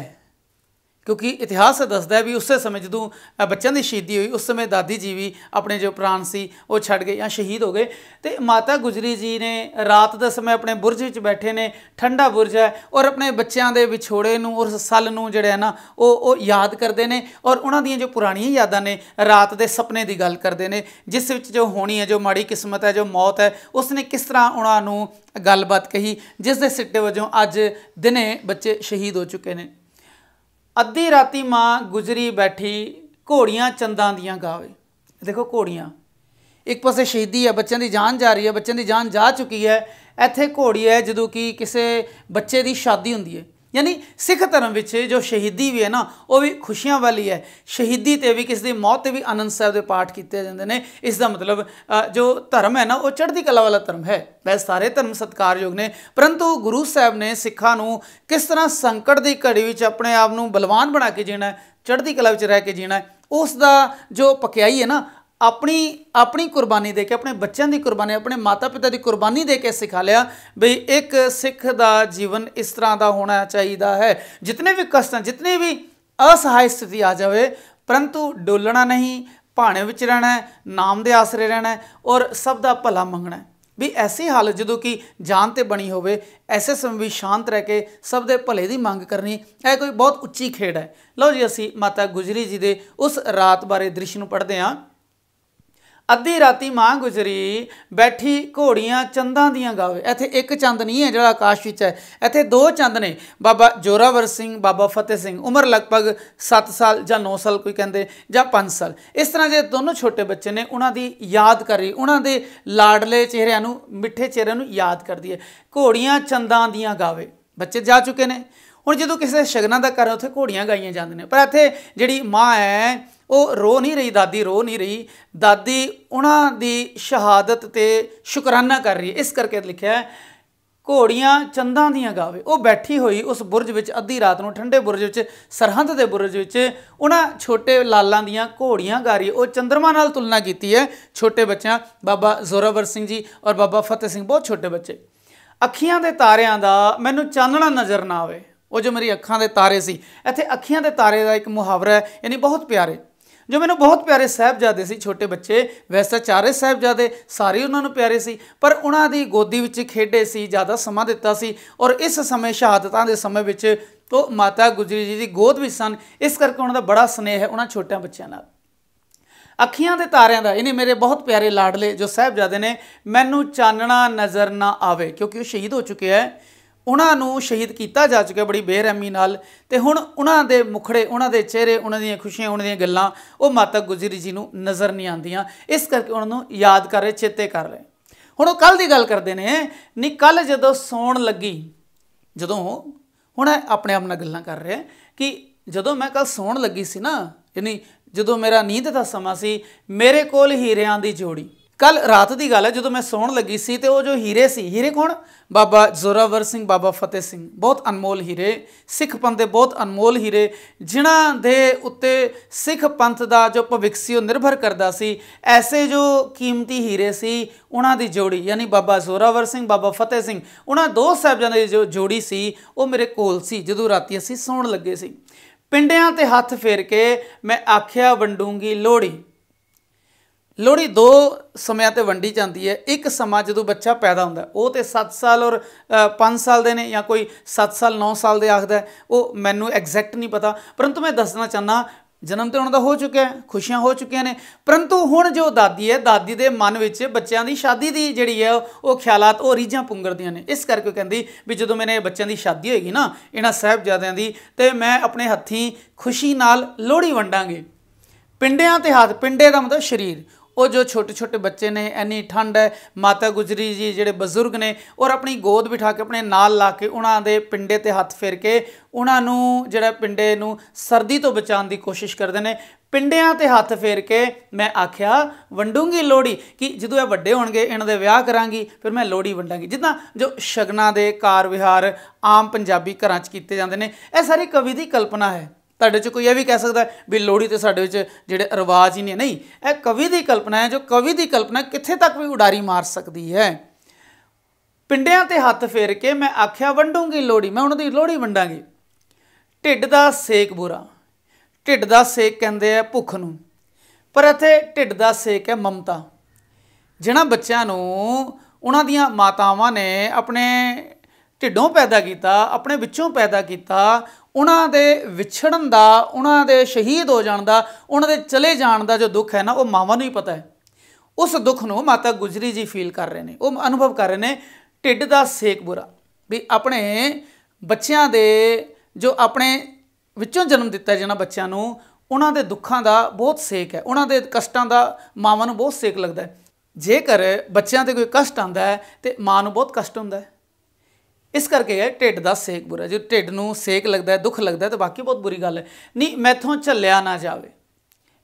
ਕਿਉਂਕਿ ਇਤਿਹਾਸ ਦੱਸਦਾ ਹੈ ਵੀ ਉਸੇ ਸਮੇਂ ਜਦੋਂ ਬੱਚਿਆਂ ਦੀ ਸ਼ਹੀਦੀ ਹੋਈ ਉਸ ਸਮੇਂ ਦਾਦੀ ਜੀ ਵੀ ਆਪਣੇ ਜੋ ਪ੍ਰਾਣ ਸੀ ਉਹ ਛੱਡ ਗਏ ਜਾਂ ਸ਼ਹੀਦ ਹੋ ਗਏ ਤੇ ਮਾਤਾ ਗੁਜਰੀ ਜੀ ਨੇ ਰਾਤ ਦਾ ਸਮੇਂ ਆਪਣੇ ਬੁਰਜ ਵਿੱਚ ਬੈਠੇ ਨੇ ਠੰਡਾ ਬੁਰਜ ਹੈ ਔਰ ਆਪਣੇ ਬੱਚਿਆਂ ਦੇ ਵਿਛੋੜੇ ਨੂੰ ਔਰ ਸੱਲ ਨੂੰ ਜਿਹੜਾ ਨਾ ਉਹ ਉਹ ਯਾਦ ਕਰਦੇ ਨੇ ਔਰ ਉਹਨਾਂ ਦੀਆਂ ਜੋ ਪੁਰਾਣੀਆਂ ਯਾਦਾਂ ਨੇ ਰਾਤ ਦੇ ਸੁਪਨੇ ਦੀ ਗੱਲ ਕਰਦੇ ਨੇ ਜਿਸ ਵਿੱਚ ਜੋ ਹੋਣੀ ਹੈ ਜੋ ਮਾੜੀ ਕਿਸਮਤ ਹੈ ਜੋ ਮੌਤ ਹੈ ਉਸ ਨੇ ਕਿਸ ਤਰ੍ਹਾਂ ਉਹਨਾਂ ਨੂੰ ਗੱਲਬਾਤ ਕਹੀ ਜਿਸ ਦੇ ਸਿੱਟੇ ਵਜੋਂ ਅੱਜ ਦਿਨੇ ਬੱਚੇ ਸ਼ਹੀਦ ਹੋ ਚੁੱਕੇ ਨੇ ਅੱਧੀ ਰਾਤੀ ਮਾਂ ਗੁਜਰੀ ਬੈਠੀ ਘੋੜੀਆਂ ਚੰਦਾਂ ਦੀਆਂ ਗਾਵੇ ਦੇਖੋ ਘੋੜੀਆਂ ਇੱਕ ਪਾਸੇ ਸ਼ਹੀਦੀ ਹੈ ਬੱਚਿਆਂ ਦੀ ਜਾਨ ਜਾ ਰਹੀ ਹੈ ਬੱਚਿਆਂ ਦੀ ਜਾਨ ਜਾ ਚੁੱਕੀ ਹੈ ਇੱਥੇ ਘੋੜੀ ਹੈ ਜਦੋਂ ਕਿ ਕਿਸੇ ਬੱਚੇ ਦੀ ਸ਼ਾਦੀ ਹੁੰਦੀ ਹੈ ਯਾਨੀ ਸਿੱਖ ਧਰਮ ਵਿੱਚ ਜੋ ਸ਼ਹੀਦੀ ਵੀ ਹੈ ਨਾ ਉਹ ਵੀ ਖੁਸ਼ੀਆਂ ਵਾਲੀ ਹੈ ਸ਼ਹੀਦੀ ਤੇ ਵੀ ਕਿਸ ਦੀ ਮੌਤ ਤੇ ਵੀ ਅਨੰਦ ਸਾਹਿਬ ਦੇ ਪਾਠ ਕੀਤੇ ਜਾਂਦੇ ਨੇ ਇਸ ਦਾ ਮਤਲਬ ਜੋ ਧਰਮ ਹੈ ਨਾ ਉਹ ਚੜ੍ਹਦੀ ਕਲਾ ਵਾਲਾ ਧਰਮ ਹੈ ਵੈ ਸਾਰੇ ਧਰਮ ਸਤਕਾਰਯੋਗ ਨੇ ਪਰੰਤੂ ਗੁਰੂ ਸਾਹਿਬ ਨੇ ਸਿੱਖਾਂ ਨੂੰ ਕਿਸ ਤਰ੍ਹਾਂ ਸੰਕਟ ਦੀ ਘੜੀ ਵਿੱਚ ਆਪਣੇ ਆਪ ਨੂੰ ਬਲਵਾਨ ਬਣਾ ਕੇ ਜੀਣਾ ਚੜ੍ਹਦੀ ਕਲਾ ਵਿੱਚ ਰਹਿ ਕੇ ਜੀਣਾ ਉਸ ਦਾ ਜੋ ਪਕਿਆਈ ਹੈ ਨਾ ਆਪਣੀ ਆਪਣੀ ਕੁਰਬਾਨੀ ਦੇ ਕੇ ਆਪਣੇ ਬੱਚਿਆਂ ਦੀ ਕੁਰਬਾਨੀ ਆਪਣੇ ਮਾਤਾ-ਪਿਤਾ ਦੀ ਕੁਰਬਾਨੀ ਦੇ ਕੇ ਸਿਖਾ ਲਿਆ ਵੀ ਇੱਕ ਸਿੱਖ ਦਾ ਜੀਵਨ ਇਸ ਤਰ੍ਹਾਂ ਦਾ ਹੋਣਾ ਚਾਹੀਦਾ ਹੈ ਜਿਤਨੇ ਵੀ ਕਸ਼ਟ ਜਿਤਨੇ ਵੀ ਅਸਹਾਇ ਸਥਿਤੀ ਆ ਜਾਵੇ ਪਰੰਤੂ ਡੋਲਣਾ ਨਹੀਂ ਭਾਣੇ ਵਿੱਚ ਰਹਿਣਾ ਨਾਮ ਦੇ ਆਸਰੇ ਰਹਿਣਾ ਔਰ ਸਭ ਦਾ ਭਲਾ ਮੰਗਣਾ ਵੀ ਐਸੀ ਹਾਲਤ ਜਦੋਂ ਕਿ ਜਾਨ ਤੇ ਬਣੀ ਹੋਵੇ ਐਸੇ ਸਮੇਂ ਵੀ ਸ਼ਾਂਤ ਰਹਿ ਕੇ ਸਭ ਦੇ ਭਲੇ ਦੀ ਮੰਗ ਕਰਨੀ ਇਹ ਕੋਈ ਬਹੁਤ ਉੱਚੀ ਖੇਡ ਹੈ ਲਓ ਜੀ ਅਸੀਂ ਮਾਤਾ ਗੁਜਰੀ ਜੀ ਦੇ ਉਸ ਰਾਤ ਬਾਰੇ ਦ੍ਰਿਸ਼ ਨੂੰ ਪੜ੍ਹਦੇ ਹਾਂ ਅੱਧੀ ਰਾਤੀ ਮਾਂ ਗੁਜਰੀ ਬੈਠੀ ਘੋੜੀਆਂ ਚੰਦਾਂ ਦੀਆਂ ਗਾਵੇ ਇੱਥੇ ਇੱਕ ਚੰਦ ਨਹੀਂ ਹੈ ਜਿਹੜਾ ਆਕਾਸ਼ ਵਿੱਚ ਹੈ ਇੱਥੇ ਦੋ ਚੰਦ ਨੇ ਬਾਬਾ ਜੋਰਾਵਰ ਸਿੰਘ ਬਾਬਾ ਫਤਿਹ ਸਿੰਘ ਉਮਰ ਲਗਭਗ 7 ਸਾਲ ਜਾਂ 9 ਸਾਲ ਕੋਈ ਕਹਿੰਦੇ ਜਾਂ 5 ਸਾਲ ਇਸ ਤਰ੍ਹਾਂ ਜੇ ਦੋਨੋਂ ਛੋਟੇ ਬੱਚੇ ਨੇ ਉਹਨਾਂ ਦੀ ਯਾਦ ਕਰੀ ਉਹਨਾਂ ਦੇ ਲਾਡਲੇ ਚਿਹਰਿਆਂ ਨੂੰ ਮਿੱਠੇ ਚਿਹਰਿਆਂ ਨੂੰ ਯਾਦ ਕਰਦੀ ਹੈ ਘੋੜੀਆਂ ਚੰਦਾਂ ਦੀਆਂ ਗਾਵੇ ਬੱਚੇ ਜਾ ਚੁੱਕੇ ਨੇ ਹੁਣ ਜਦੋਂ ਕਿਸੇ ਸ਼ਗਨਾਂ ਦਾ ਘਰ ਉੱਥੇ ਘੋੜੀਆਂ ਗਾਈਆਂ ਜਾਂਦੇ ਨੇ ਪਰ ਇੱਥੇ ਜਿਹੜੀ ਮਾਂ ਹੈ ਉਹ ਰੋ ਨਹੀਂ ਰਹੀ ਦਾਦੀ ਰੋ ਨਹੀਂ ਰਹੀ ਦਾਦੀ ਉਹਨਾਂ ਦੀ ਸ਼ਹਾਦਤ ਤੇ ਸ਼ੁਕਰਾਨਾ ਕਰ ਰਹੀ ਹੈ ਇਸ ਕਰਕੇ ਲਿਖਿਆ ਘੋੜੀਆਂ ਚੰਦਾਂ ਦੀਆਂ ਗਾਵੇ ਉਹ ਬੈਠੀ ਹੋਈ ਉਸ ਬੁਰਜ ਵਿੱਚ ਅੱਧੀ ਰਾਤ ਨੂੰ ਠੰਡੇ ਬੁਰਜ ਵਿੱਚ ਸਰਹੰਦ ਦੇ ਬੁਰਜ ਵਿੱਚ ਉਹਨਾਂ ਛੋਟੇ ਲਾਲਾਂ ਦੀਆਂ ਘੋੜੀਆਂ ਗਾ ਰਹੀ ਉਹ ਚੰਦਰਮਾ ਨਾਲ ਤੁਲਨਾ ਕੀਤੀ ਹੈ ਛੋਟੇ ਬੱਚਿਆਂ ਬਾਬਾ ਜ਼ੋਰਾਵਰ ਸਿੰਘ ਜੀ ਔਰ ਬਾਬਾ ਫਤਿਹ ਸਿੰਘ ਬਹੁਤ ਛੋਟੇ ਬੱਚੇ ਅੱਖੀਆਂ ਦੇ ਤਾਰਿਆਂ ਦਾ ਮੈਨੂੰ ਚਾਨਣਾ ਨਜ਼ਰ ਨਾ ਆਵੇ ਉਹ ਜੋ ਮੇਰੀ ਅੱਖਾਂ ਦੇ ਤਾਰੇ ਸੀ ਇੱਥੇ ਅੱਖੀਆਂ ਦੇ ਤਾਰੇ ਦਾ ਇੱਕ ਮੁਹਾਵਰਾ ਹੈ ਯਾਨੀ ਬਹੁਤ ਪਿਆਰੇ ਜੋ ਮੈਨੂੰ ਬਹੁਤ ਪਿਆਰੇ ਸਹਿਬਜ਼ਾਦੇ ਸੀ ਛੋਟੇ ਬੱਚੇ ਵੈਸੇ ਚਾਰੇ ਸਹਿਬਜ਼ਾਦੇ ਸਾਰੇ ਉਹਨਾਂ ਨੂੰ ਪਿਆਰੇ ਸੀ ਪਰ ਉਹਨਾਂ ਦੀ ਗੋਦੀ ਵਿੱਚ ਖੇਡੇ ਸੀ ਜ਼ਿਆਦਾ ਸਮਾਂ ਦਿੱਤਾ ਸੀ ਔਰ ਇਸ ਸਮੇਂ ਸ਼ਹਾਦਤਾਂ ਦੇ ਸਮੇਂ ਵਿੱਚ ਉਹ ਮਾਤਾ ਗੁਜਰੀ ਜੀ ਦੀ ਗੋਦ ਵਿੱਚ ਸਨ ਇਸ ਕਰਕੇ ਉਹਨਾਂ ਦਾ ਬੜਾ ਸਨੇਹ ਹੈ ਉਹਨਾਂ ਛੋਟਿਆਂ ਬੱਚਿਆਂ ਨਾਲ ਅੱਖੀਆਂ ਦੇ ਤਾਰਿਆਂ ਦਾ ਇਹਨੇ ਮੇਰੇ ਬਹੁਤ ਪਿਆਰੇ ਲਾਡਲੇ ਜੋ ਸਹਿਬਜ਼ਾਦੇ ਨੇ ਮੈਨੂੰ ਚਾਨਣਾ ਨਜ਼ਰ ਨਾ ਆਵੇ ਕਿਉਂਕਿ ਉਹ ਸ਼ਹੀਦ ਹੋ ਚੁੱਕਿਆ ਹੈ ਉਹਨਾਂ ਨੂੰ ਸ਼ਹੀਦ ਕੀਤਾ ਜਾ ਚੁੱਕਿਆ ਬੜੀ ਬੇਰਹਿਮੀ ਨਾਲ ਤੇ ਹੁਣ ਉਹਨਾਂ ਦੇ ਮੁਖੜੇ ਉਹਨਾਂ ਦੇ ਚਿਹਰੇ ਉਹਨਾਂ ਦੀਆਂ ਖੁਸ਼ੀਆਂ ਉਹਨਾਂ ਦੀਆਂ ਗੱਲਾਂ ਉਹ ਮਾਤਾ ਗੁਜਰੀ ਜੀ ਨੂੰ ਨਜ਼ਰ ਨਹੀਂ ਆਉਂਦੀਆਂ ਇਸ ਕਰਕੇ ਉਹਨਾਂ ਨੂੰ ਯਾਦ ਕਰ ਰਹੇ ਚੇਤੇ ਕਰ ਰਹੇ ਹੁਣ ਉਹ ਕੱਲ ਦੀ ਗੱਲ ਕਰਦੇ ਨੇ ਨਹੀਂ ਕੱਲ ਜਦੋਂ ਸੌਣ ਲੱਗੀ ਜਦੋਂ ਹੁਣ ਆਪਣੇ ਆਪ ਨਾਲ ਗੱਲਾਂ ਕਰ ਰਿਹਾ ਕਿ ਜਦੋਂ ਮੈਂ ਕੱਲ ਸੌਣ ਲੱਗੀ ਸੀ ਨਾ ਯਾਨੀ ਜਦੋਂ ਮੇਰਾ ਨੀਂਦ ਦਾ ਸਮਾਂ ਸੀ ਮੇਰੇ ਕੋਲ ਹੀਰਿਆਂ ਦੀ ਜੋੜੀ ਕੱਲ ਰਾਤ ਦੀ ਗੱਲ ਹੈ ਜਦੋਂ ਮੈਂ ਸੌਣ ਲੱਗੀ ਸੀ ਤੇ ਉਹ ਜੋ ਹੀਰੇ ਸੀ ਹੀਰੇ ਕੌਣ ਬਾਬਾ ਜ਼ੋਰਾਵਰ ਸਿੰਘ ਬਾਬਾ ਫਤਿਹ ਸਿੰਘ ਬਹੁਤ ਅਨਮੋਲ ਹੀਰੇ ਸਿੱਖ ਪੰਥ ਦੇ ਬਹੁਤ ਅਨਮੋਲ ਹੀਰੇ ਜਿਨ੍ਹਾਂ ਦੇ ਉੱਤੇ ਸਿੱਖ ਪੰਥ ਦਾ ਜੋ ਭਵਿੱਖ ਸੀ ਉਹ ਨਿਰਭਰ ਕਰਦਾ ਸੀ ਐਸੇ ਜੋ ਕੀਮਤੀ ਹੀਰੇ ਸੀ ਉਹਨਾਂ ਦੀ ਜੋੜੀ ਯਾਨੀ ਬਾਬਾ ਜ਼ੋਰਾਵਰ ਸਿੰਘ ਬਾਬਾ ਫਤਿਹ ਸਿੰਘ ਉਹਨਾਂ ਦੋ ਸਾਹਿਬਜ਼ਾਦਿਆਂ ਦੀ ਜੋ ਜੋੜੀ ਸੀ ਉਹ ਮੇਰੇ ਕੋਲ ਸੀ ਜਦੋਂ ਰਾਤੀ ਅਸੀਂ ਸੌਣ ਲੱਗੇ ਸੀ ਪਿੰਡਿਆਂ ਤੇ ਹੱਥ ਫੇਰ ਕੇ ਮੈਂ ਆਖਿਆ ਵੰਡੂੰਗੀ ਲੋੜੀ ਲੋੜੀ ਦੋ ਸਮਿਆਂ ਤੇ ਵੰਡੀ ਜਾਂਦੀ ਹੈ ਇੱਕ ਸਮਾਂ ਜਦੋਂ ਬੱਚਾ ਪੈਦਾ ਹੁੰਦਾ ਉਹ ਤੇ 7 ਸਾਲ ਔਰ 5 ਸਾਲ ਦੇ ਨੇ ਜਾਂ ਕੋਈ 7 ਸਾਲ 9 ਸਾਲ ਦੇ ਆਖਦਾ ਉਹ ਮੈਨੂੰ ਐਗਜ਼ੈਕਟ ਨਹੀਂ ਪਤਾ ਪਰੰਤੂ ਮੈਂ ਦੱਸਣਾ ਚਾਹਨਾ ਜਨਮ ਤੇ ਉਹਨਾਂ ਦਾ ਹੋ ਚੁੱਕਿਆ ਖੁਸ਼ੀਆਂ ਹੋ ਚੁੱਕੀਆਂ ਨੇ ਪਰੰਤੂ ਹੁਣ ਜੋ ਦਾਦੀ ਹੈ ਦਾਦੀ ਦੇ ਮਨ ਵਿੱਚ ਬੱਚਿਆਂ ਦੀ ਸ਼ਾਦੀ ਦੀ ਜਿਹੜੀ ਹੈ ਉਹ ਖਿਆਲਾਤ ਉਹ ਰੀਝਾਂ ਪੁੰਗਰਦੀਆਂ ਨੇ ਇਸ ਕਰਕੇ ਕਹਿੰਦੀ ਵੀ ਜਦੋਂ ਮੇਰੇ ਬੱਚਿਆਂ ਦੀ ਸ਼ਾਦੀ ਹੋਏਗੀ ਨਾ ਇਹਨਾਂ ਸਹਿਬਜ਼ਾਦਿਆਂ ਦੀ ਤੇ ਮੈਂ ਆਪਣੇ ਹੱਥੀਂ ਖੁਸ਼ੀ ਨਾਲ ਲੋਹੜੀ ਵੰਡਾਂਗੇ ਪਿੰਡਿਆਂ ਤੇ ਹੱਥ ਪਿੰਡੇ ਦਾ ਮਤਲਬ ਸਰੀਰ ਉਹ ਜੋ ਛੋਟੇ ਛੋਟੇ ਬੱਚੇ ਨੇ ਐਨੀ ਠੰਡ ਹੈ ਮਾਤਾ ਗੁਜਰੀ ਜੀ ਜਿਹੜੇ ਬਜ਼ੁਰਗ ਨੇ ਔਰ ਆਪਣੀ ਗੋਦ ਬਿਠਾ ਕੇ ਆਪਣੇ ਨਾਲ ਲਾ ਕੇ ਉਹਨਾਂ ਦੇ ਪਿੰਡੇ ਤੇ ਹੱਥ ਫੇਰ ਕੇ ਉਹਨਾਂ ਨੂੰ ਜਿਹੜਾ ਪਿੰਡੇ ਨੂੰ ਸਰਦੀ ਤੋਂ ਬਚਾਉਣ ਦੀ ਕੋਸ਼ਿਸ਼ ਕਰਦੇ ਨੇ ਪਿੰਡਿਆਂ ਤੇ ਹੱਥ ਫੇਰ ਕੇ ਮੈਂ ਆਖਿਆ ਵੰਡੂੰਗੀ ਲੋੜੀ ਕਿ ਜਦੋਂ ਇਹ ਵੱਡੇ ਹੋਣਗੇ ਇਹਨਾਂ ਦੇ ਵਿਆਹ ਕਰਾਂਗੀ ਫਿਰ ਮੈਂ ਲੋੜੀ ਵੰਡਾਂਗੀ ਜਿੱਦਾਂ ਜੋ ਸ਼ਗਨਾ ਦੇ ਕਾਰ ਵਿਹਾਰ ਆਮ ਪੰਜਾਬੀ ਘਰਾਂ 'ਚ ਕੀਤੇ ਜਾਂਦੇ ਨੇ ਇਹ ਸਾਰੀ ਕਵੀ ਦੀ ਕਲਪਨਾ ਹੈ ਤੁਹਾਡੇ ਚ ਕੋਈ ਇਹ ਵੀ ਕਹਿ ਸਕਦਾ ਵੀ ਲੋਹੜੀ ਤੇ ਸਾਡੇ ਵਿੱਚ ਜਿਹੜੇ ਰਿਵਾਜ ਹੀ ਨਹੀਂ ਨਹੀਂ ਇਹ ਕਵੀ ਦੀ ਕਲਪਨਾ ਹੈ ਜੋ ਕਵੀ ਦੀ ਕਲਪਨਾ ਕਿੱਥੇ ਤੱਕ ਵੀ ਉਡਾਰੀ ਮਾਰ ਸਕਦੀ ਹੈ ਪਿੰਡਿਆਂ ਤੇ ਹੱਥ ਫੇਰ ਕੇ ਮੈਂ ਆਖਿਆ ਵੰਡੂੰਗੀ ਲੋੜੀ ਮੈਂ ਉਹਨਾਂ ਦੀ ਲੋੜੀ ਵੰਡਾਂਗੀ ਢਿੱਡ ਦਾ ਸੇਕ ਬੁਰਾ ਢਿੱਡ ਦਾ ਸੇਕ ਕਹਿੰਦੇ ਆ ਭੁੱਖ ਨੂੰ ਪਰ ਇੱਥੇ ਢਿੱਡ ਦਾ ਸੇਕ ਹੈ ਮਮਤਾ ਜਿਹਨਾਂ ਬੱਚਿਆਂ ਨੂੰ ਉਹਨਾਂ ਦੀਆਂ ਮਾਤਾਵਾਂ ਨੇ ਆਪਣੇ ਢਿੱਡੋਂ ਪੈਦਾ ਕੀਤਾ ਆਪਣੇ ਵਿੱਚੋਂ ਪੈਦਾ ਕੀਤਾ ਉਹਨਾਂ ਦੇ ਵਿਛੜਨ ਦਾ ਉਹਨਾਂ ਦੇ ਸ਼ਹੀਦ ਹੋ ਜਾਣ ਦਾ ਉਹਨਾਂ ਦੇ ਚਲੇ ਜਾਣ ਦਾ ਜੋ ਦੁੱਖ ਹੈ ਨਾ ਉਹ ਮਾਵਾਂ ਨੂੰ ਹੀ ਪਤਾ ਹੈ ਉਸ ਦੁੱਖ ਨੂੰ ਮਾਤਾ ਗੁਜਰੀ ਜੀ ਫੀਲ ਕਰ ਰਹੇ ਨੇ ਉਹ ਅਨੁਭਵ ਕਰ ਰਹੇ ਨੇ ਢਿੱਡ ਦਾ ਸੇਕ ਬੁਰਾ ਵੀ ਆਪਣੇ ਬੱਚਿਆਂ ਦੇ ਜੋ ਆਪਣੇ ਵਿੱਚੋਂ ਜਨਮ ਦਿੱਤਾ ਜਿਹਨਾਂ ਬੱਚਿਆਂ ਨੂੰ ਉਹਨਾਂ ਦੇ ਦੁੱਖਾਂ ਦਾ ਬਹੁਤ ਸੇਕ ਹੈ ਉਹਨਾਂ ਦੇ ਕਸ਼ਟਾਂ ਦਾ ਮਾਵਾਂ ਨੂੰ ਬਹੁਤ ਸੇਕ ਲੱਗਦਾ ਹੈ ਜੇਕਰ ਬੱਚਿਆਂ ਤੇ ਕੋਈ ਕਸ਼ਟ ਆਂਦਾ ਹੈ ਤੇ ਮਾਂ ਨੂੰ ਬਹੁਤ ਕਸ਼ਟ ਹੁੰਦਾ ਹੈ ਇਸ ਕਰਕੇ ਹੈ ਢਿੱਡ ਦਾ ਸੇਕ ਬੁਰਾ ਜੇ ਢਿੱਡ ਨੂੰ ਸੇਕ ਲੱਗਦਾ ਹੈ ਦੁੱਖ ਲੱਗਦਾ ਹੈ ਤਾਂ ਬਾਕੀ ਬਹੁਤ ਬੁਰੀ ਗੱਲ ਹੈ ਨਹੀਂ ਮੈਥੋਂ ਝੱਲਿਆ ਨਾ ਜਾਵੇ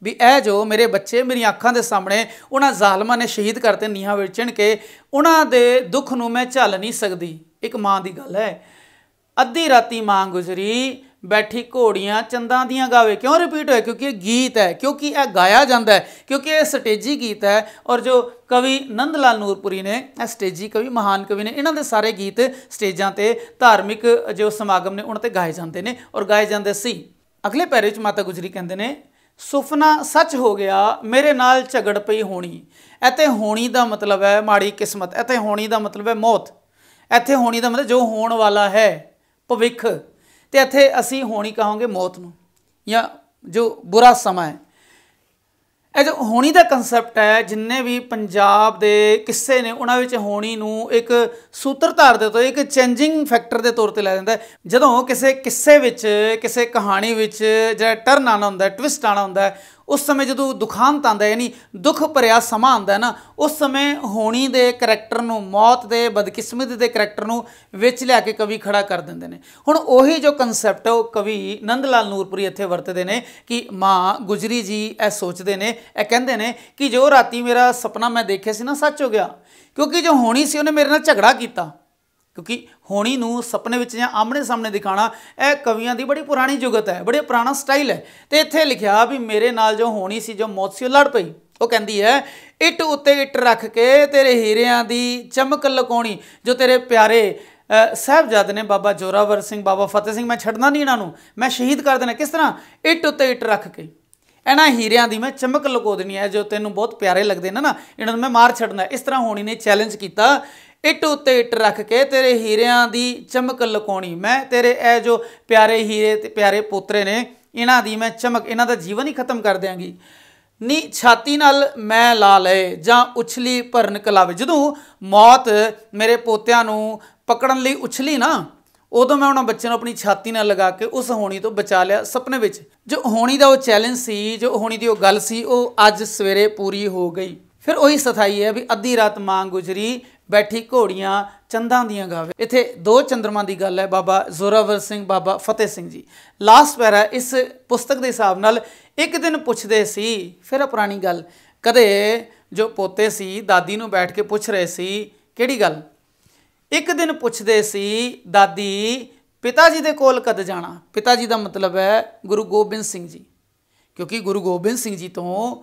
ਵੀ ਇਹ ਜੋ ਮੇਰੇ ਬੱਚੇ ਮੇਰੀਆਂ ਅੱਖਾਂ ਦੇ ਸਾਹਮਣੇ ਉਹਨਾਂ ਜ਼ਾਲਮਾਂ ਨੇ ਸ਼ਹੀਦ ਕਰਤੇ ਨੀਹਾਂ ਵਿੱਚ ਚਿਣ ਕੇ ਉਹਨਾਂ ਦੇ ਦੁੱਖ ਨੂੰ ਮੈਂ ਝੱਲ ਨਹੀਂ ਸਕਦੀ ਇੱਕ ਮਾਂ ਦੀ ਗੱਲ ਹੈ ਅੱਧੀ ਰਾਤੀ ਮਾਂ ਗੁਜ਼ਰੀ ਬੈਠੀ ਘੋੜੀਆਂ ਚੰਦਾਂ ਦੀਆਂ ਗਾਵੇ ਕਿਉਂ ਰਿਪੀਟ ਹੋਇਆ ਕਿਉਂਕਿ ਇਹ ਗੀਤ ਹੈ ਕਿਉਂਕਿ ਇਹ ਗਾਇਆ ਜਾਂਦਾ ਹੈ ਕਿਉਂਕਿ ਇਹ ਸਟੇਜੀ ਗੀਤ ਹੈ ਔਰ ਜੋ ਕਵੀ ਨੰਦ ਲਾਲ ਨੂਰਪੁਰੀ ਨੇ ਇਹ ਸਟੇਜੀ ਕਵੀ ਮਹਾਨ ਕਵੀ ਨੇ ਇਹਨਾਂ ਦੇ ਸਾਰੇ ਗੀਤ ਸਟੇਜਾਂ ਤੇ ਧਾਰਮਿਕ ਜੋ ਸਮਾਗਮ ਨੇ ਉਹਨਾਂ ਤੇ ਗਾਏ ਜਾਂਦੇ ਨੇ ਔਰ ਗਾਏ ਜਾਂਦੇ ਸੀ ਅਗਲੇ ਪੈਰੇ ਵਿੱਚ ਮਾਤਾ ਗੁਜਰੀ ਕਹਿੰਦੇ ਨੇ ਸੁਪਨਾ ਸੱਚ ਹੋ ਗਿਆ ਮੇਰੇ ਨਾਲ ਝਗੜ ਪਈ ਹੋਣੀ ਇੱਥੇ ਹੋਣੀ ਦਾ ਮਤਲਬ ਹੈ ਮਾੜੀ ਕਿਸਮਤ ਇੱਥੇ ਹੋਣੀ ਦਾ ਮਤਲਬ ਹੈ ਮੌਤ ਇੱਥੇ ਹੋਣੀ ਦਾ ਮਤਲਬ ਜੋ ਹੋਣ ਵਾਲਾ ਹੈ ਭਵਿੱਖ ਤੇ ਇੱਥੇ ਅਸੀਂ ਹੋਣੀ ਕਹਾਂਗੇ ਮੌਤ ਨੂੰ ਜਾਂ ਜੋ ਬੁਰਾ ਸਮਾਂ ਹੈ ਇਹ ਜੋ ਹੋਣੀ ਦਾ ਕਨਸੈਪਟ ਹੈ ਜਿੰਨੇ ਵੀ ਪੰਜਾਬ ਦੇ ਕਿੱਸੇ ਨੇ ਉਹਨਾਂ ਵਿੱਚ ਹੋਣੀ ਨੂੰ ਇੱਕ ਸੂਤਰਧਾਰ ਦੇ ਤੌਰ ਇੱਕ ਚੇਂਜਿੰਗ ਫੈਕਟਰ ਦੇ ਤੌਰ ਤੇ ਲਿਆ ਜਾਂਦਾ ਜਦੋਂ ਕਿਸੇ ਕਿੱਸੇ ਵਿੱਚ ਕਿਸੇ ਕਹਾਣੀ ਵਿੱਚ ਜਿਹੜਾ ਟਰਨ ਆਣਾ ਹੁੰਦਾ ਟਵਿਸਟ ਆਣਾ ਹੁੰਦਾ ਉਸ ਸਮੇਂ ਜਦੋਂ ਦੁਖਾਂਤ ਆਂਦਾ ਯਾਨੀ ਦੁੱਖ ਭਰਿਆ ਸਮਾਂ ਆਂਦਾ ਨਾ ਉਸ ਸਮੇਂ ਹੋਣੀ ਦੇ ਕੈਰੈਕਟਰ ਨੂੰ ਮੌਤ ਦੇ ਬਦਕਿਸਮਤ ਦੇ ਕੈਰੈਕਟਰ ਨੂੰ ਵਿੱਚ ਲਿਆ ਕੇ ਕਵੀ ਖੜਾ ਕਰ ਦਿੰਦੇ ਨੇ ਹੁਣ ਉਹੀ ਜੋ ਕਨਸੈਪਟ ਹੈ ਉਹ ਕਵੀ ਨੰਦ ਲਾਲ ਨੂਰਪੁਰੀ ਇੱਥੇ ਵਰਤਦੇ ਨੇ ਕਿ ਮਾਂ ਗੁਜਰੀ ਜੀ ਇਹ ਸੋਚਦੇ ਨੇ ਇਹ ਕਹਿੰਦੇ ਨੇ ਕਿ ਜੋ ਰਾਤੀ ਮੇਰਾ ਸੁਪਨਾ ਮੈਂ ਦੇਖਿਆ ਸੀ ਨਾ ਸੱਚ ਹੋ ਗਿਆ ਕਿਉਂਕਿ ਜੋ ਹੋਣੀ ਸੀ ਉਹਨੇ ਮੇਰੇ ਨਾਲ ਝਗੜਾ ਕੀਤਾ ਕਿਉਂਕਿ ਹੋਣੀ ਨੂੰ ਸੁਪਨੇ ਵਿੱਚ ਜਾਂ ਆਮਣੇ ਸਾਹਮਣੇ ਦਿਖਾਣਾ ਇਹ ਕਵੀਆਂ ਦੀ ਬੜੀ ਪੁਰਾਣੀ ਜੁਗਤ ਹੈ ਬੜੇ ਪੁਰਾਣਾ ਸਟਾਈਲ ਹੈ ਤੇ ਇੱਥੇ ਲਿਖਿਆ ਵੀ ਮੇਰੇ ਨਾਲ ਜੋ ਹੋਣੀ ਸੀ ਜੋ ਮੌਤ ਸੀ ਉਹ ਲੜ ਪਈ ਉਹ ਕਹਿੰਦੀ ਹੈ ਇੱਟ ਉੱਤੇ ਇੱਟ ਰੱਖ ਕੇ ਤੇਰੇ ਹੀਰਿਆਂ ਦੀ ਚਮਕ ਲਕਾਉਣੀ ਜੋ ਤੇਰੇ ਪਿਆਰੇ ਸਾਹਿਬਜ਼ਾਦੇ ਨੇ ਬਾਬਾ ਜੋਰਾਵਰ ਸਿੰਘ ਬਾਬਾ ਫਤਿਹ ਸਿੰਘ ਮੈਂ ਛੱਡਣਾ ਨਹੀਂ ਇਹਨਾਂ ਨੂੰ ਮੈਂ ਸ਼ਹੀਦ ਕਰ ਦੇਣਾ ਕਿਸ ਤਰ੍ਹਾਂ ਇੱਟ ਉੱਤੇ ਇੱਟ ਰੱਖ ਕੇ ਇਹਨਾਂ ਹੀਰਿਆਂ ਦੀ ਮੈਂ ਚਮਕ ਲਕੋ ਦੇਣੀ ਹੈ ਜੋ ਤੈਨੂੰ ਬਹੁਤ ਪਿਆਰੇ ਲੱਗਦੇ ਨੇ ਨਾ ਇਹਨਾਂ ਨੂੰ ਮੈਂ ਮਾਰ ਛੱਡਣਾ ਇਸ ਤਰ੍ਹਾਂ ਹੋਣੀ ਨੇ ਚੈਲੰਜ ਕੀਤਾ ਇਟ ਉੱਤੇ ਇਟ ਰੱਖ ਕੇ ਤੇਰੇ ਹੀਰਿਆਂ ਦੀ ਚਮਕ ਲਕਾਉਣੀ ਮੈਂ ਤੇਰੇ ਇਹ ਜੋ ਪਿਆਰੇ ਹੀਰੇ ਤੇ ਪਿਆਰੇ ਪੋਤਰੇ ਨੇ ਇਹਨਾਂ ਦੀ ਮੈਂ ਚਮਕ ਇਹਨਾਂ ਦਾ ਜੀਵਨ ਹੀ ਖਤਮ ਕਰ ਦਿਆਂਗੀ ਨੀ ਛਾਤੀ ਨਾਲ ਮੈਂ ਲਾ ਲਏ ਜਾਂ ਉਛਲੀ ਭਰਨ ਕਲਾਵੇ ਜਦੋਂ ਮੌਤ ਮੇਰੇ ਪੋਤਿਆਂ ਨੂੰ ਪਕੜਨ ਲਈ ਉਛਲੀ ਨਾ ਉਦੋਂ ਮੈਂ ਉਹਨਾਂ ਬੱਚਿਆਂ ਨੂੰ ਆਪਣੀ ਛਾਤੀ ਨਾਲ ਲਗਾ ਕੇ ਉਸ ਹੋਣੀ ਤੋਂ ਬਚਾ ਲਿਆ ਸੁਪਨੇ ਵਿੱਚ ਜੋ ਹੋਣੀ ਦਾ ਉਹ ਚੈਲੰਜ ਸੀ ਜੋ ਹੋਣੀ ਦੀ ਉਹ ਗੱਲ ਸੀ ਉਹ ਅੱਜ ਸਵੇਰੇ ਪੂਰੀ ਹੋ ਗਈ ਫਿਰ ਉਹੀ ਸਥਾਈ ਹੈ ਵੀ ਅੱਧੀ ਰਾਤ ਮਾਂ ਗੁਜਰੀ ਬੈਠੀ ਘੋੜੀਆਂ ਚੰਦਾਂ ਦੀਆਂ ਗਾਵੇ ਇੱਥੇ ਦੋ ਚੰਦਰਮਾ ਦੀ ਗੱਲ ਹੈ ਬਾਬਾ ਜ਼ੋਰਾਵਰ ਸਿੰਘ ਬਾਬਾ ਫਤਿਹ ਸਿੰਘ ਜੀ ਲਾਸਟ ਪੈਰਾ ਇਸ ਪੁਸਤਕ ਦੇ ਹਿਸਾਬ ਨਾਲ ਇੱਕ ਦਿਨ ਪੁੱਛਦੇ ਸੀ ਫਿਰ ਪੁਰਾਣੀ ਗੱਲ ਕਦੇ ਜੋ ਪੋਤੇ ਸੀ ਦਾਦੀ ਨੂੰ ਬੈਠ ਕੇ ਪੁੱਛ ਰਹੇ ਸੀ ਕਿਹੜੀ ਗੱਲ ਇੱਕ ਦਿਨ ਪੁੱਛਦੇ ਸੀ ਦਾਦੀ ਪਿਤਾ ਜੀ ਦੇ ਕੋਲ ਕਦ ਜਾਣਾ ਪਿਤਾ ਜੀ ਦਾ ਮਤਲਬ ਹੈ ਗੁਰੂ ਗੋਬਿੰਦ ਸਿੰਘ ਜੀ ਕਿਉਂਕਿ ਗੁਰੂ ਗੋਬਿੰਦ ਸਿੰਘ ਜੀ ਤੋਂ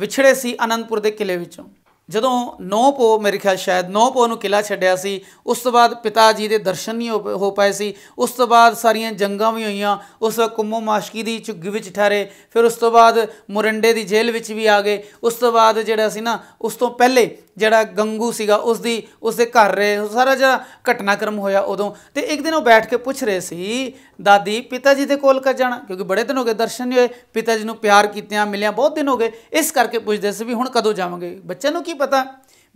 ਵਿਛੜੇ ਸੀ ਅਨੰਦਪੁਰ ਦੇ ਕਿਲੇ ਵਿੱਚੋਂ ਜਦੋਂ ਨੌ ਪੋ ਮੇਰੇ ਖਿਆਲ ਸ਼ਾਇਦ ਨੌ ਪੋ ਨੂੰ ਕਿਲਾ ਛੱਡਿਆ ਸੀ ਉਸ ਤੋਂ ਬਾਅਦ ਪਿਤਾ ਜੀ ਦੇ ਦਰਸ਼ਨ ਨਹੀਂ ਹੋ ਪਾਏ ਸੀ ਉਸ ਤੋਂ ਬਾਅਦ ਸਾਰੀਆਂ ਜੰਗਾਂ ਵੀ ਹੋਈਆਂ ਉਸ ਕੁੰਮੋ ਮਾਸ਼ਕੀ ਦੀ ਝੁੱਗੀ ਵਿੱਚ ਠਾਰੇ ਫਿਰ ਉਸ ਤੋਂ ਬਾਅਦ ਮੁਰੰਡੇ ਦੀ ਜੇਲ੍ਹ ਵਿੱਚ ਵੀ ਆ ਗਏ ਉਸ ਤੋਂ ਬਾਅਦ ਜਿਹੜਾ ਸੀ ਨਾ ਉਸ ਤੋਂ ਪਹਿਲੇ ਜਿਹੜਾ ਗੰਗੂ ਸੀਗਾ ਉਸ ਦੀ ਉਸ ਦੇ ਘਰ ਰਹੇ ਸਾਰਾ ਜਿਹੜਾ ਘਟਨਾਕ੍ਰਮ ਹੋਇਆ ਉਦੋਂ ਤੇ ਇੱਕ ਦਿਨ ਉਹ ਬੈਠ ਕੇ ਪੁੱਛ ਰਹੇ ਸੀ ਦਾਦੀ ਪਿਤਾ ਜੀ ਦੇ ਕੋਲ ਕਰ ਜਾਣਾ ਕਿਉਂਕਿ ਬੜੇ ਦਿਨ ਹੋ ਗਏ ਦਰਸ਼ਨ ਨਹੀਂ ਹੋਏ ਪਿਤਾ ਜੀ ਨੂੰ ਪਿਆਰ ਕੀਤਿਆਂ ਮਿਲਿਆ ਬਹੁਤ ਦਿਨ ਹੋ ਗਏ ਇਸ ਕਰਕੇ ਪੁੱਛਦੇ ਸੀ ਵੀ ਹੁਣ ਕਦੋਂ ਜਾਵਾਂਗੇ ਬੱਚਿਆਂ ਨੂੰ ਕੀ ਪਤਾ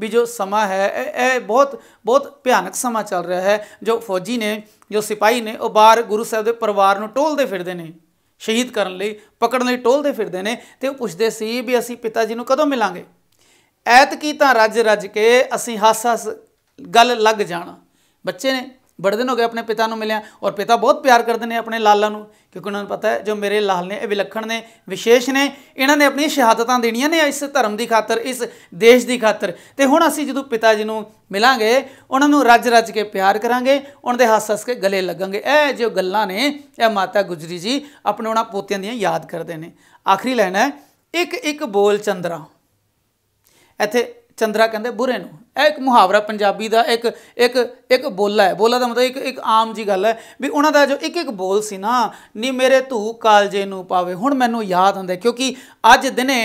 ਵੀ ਜੋ ਸਮਾਂ ਹੈ ਇਹ ਬਹੁਤ ਬਹੁਤ ਭਿਆਨਕ ਸਮਾਂ ਚੱਲ ਰਿਹਾ ਹੈ ਜੋ ਫੌਜੀ ਨੇ ਜੋ ਸਿਪਾਹੀ ਨੇ ਉਹ ਬਾਹਰ ਗੁਰੂ ਸਾਹਿਬ ਦੇ ਪਰਿਵਾਰ ਨੂੰ ਟੋਲਦੇ ਫਿਰਦੇ ਨੇ ਸ਼ਹੀਦ ਕਰਨ ਲਈ ਪਕੜਨ ਲਈ ਟੋਲਦੇ ਫਿਰਦੇ ਨੇ ਤੇ ਉਹ ਪੁੱਛਦੇ ਸੀ ਵੀ ਅਸੀਂ ਪਿਤਾ ਜੀ ਨੂੰ ਕਦੋਂ ਮਿਲਾਂਗੇ ਐਤ ਕੀ ਤਾਂ ਰੱਜ ਰੱਜ ਕੇ ਅਸੀਂ ਹੱਸ ਹੱਸ ਗੱਲ ਲੱਗ ਜਾਣਾ ਬੱਚੇ ਨੇ ਬੜੇ ਦਿਨ ਹੋ ਗਏ ਆਪਣੇ ਪਿਤਾ ਨੂੰ ਮਿਲਿਆ ਔਰ ਪਿਤਾ ਬਹੁਤ ਪਿਆਰ ਕਰਦੇ ਨੇ ਆਪਣੇ ਲਾਲਾ ਨੂੰ ਕਿਉਂਕਿ ਉਹਨਾਂ ਨੂੰ ਪਤਾ ਹੈ ਜੋ ਮੇਰੇ ਲਾਲ ਨੇ ਇਹ ਵਿਲੱਖਣ ਨੇ ਵਿਸ਼ੇਸ਼ ਨੇ ਇਹਨਾਂ ਨੇ ਆਪਣੀਆਂ ਸ਼ਹਾਦਤਾਂ ਦੇਣੀਆਂ ਨੇ ਇਸ ਧਰਮ ਦੀ ਖਾਤਰ ਇਸ ਦੇਸ਼ ਦੀ ਖਾਤਰ ਤੇ ਹੁਣ ਅਸੀਂ ਜਦੋਂ ਪਿਤਾ ਜੀ ਨੂੰ ਮਿਲਾਂਗੇ ਉਹਨਾਂ ਨੂੰ ਰੱਜ ਰੱਜ ਕੇ ਪਿਆਰ ਕਰਾਂਗੇ ਉਹਨਾਂ ਦੇ ਹੱਸ ਹੱਸ ਕੇ ਗਲੇ ਲੱਗਾਂਗੇ ਇਹ ਜੋ ਗੱਲਾਂ ਨੇ ਇਹ ਮਾਤਾ ਗੁਜਰੀ ਜੀ ਆਪਣੇ ਉਹਨਾਂ ਪੋਤਿਆਂ ਦੀਆਂ ਯਾਦ ਕਰਦੇ ਨੇ ਆਖਰੀ ਲਾਈਨ ਹੈ ਇੱਕ ਇੱਕ ਬੋਲ ਚੰਦਰਾ ਇੱਥੇ ਚੰਦਰਾ ਕਹਿੰਦੇ ਬੁਰੇ ਨੂੰ ਇਹ ਇੱਕ ਮੁਹਾਵਰਾ ਪੰਜਾਬੀ ਦਾ ਇੱਕ ਇੱਕ ਇੱਕ ਬੋਲਾ ਹੈ ਬੋਲਾ ਦਾ ਮਤਲਬ ਇੱਕ ਇੱਕ ਆਮ ਜੀ ਗੱਲ ਹੈ ਵੀ ਉਹਨਾਂ ਦਾ ਜੋ ਇੱਕ ਇੱਕ ਬੋਲ ਸੀ ਨਾ ਨੀ ਮੇਰੇ ਧੂ ਕਾਲਜੇ ਨੂੰ ਪਾਵੇ ਹੁਣ ਮੈਨੂੰ ਯਾਦ ਹੁੰਦਾ ਕਿਉਂਕਿ ਅੱਜ ਦਿਨੇ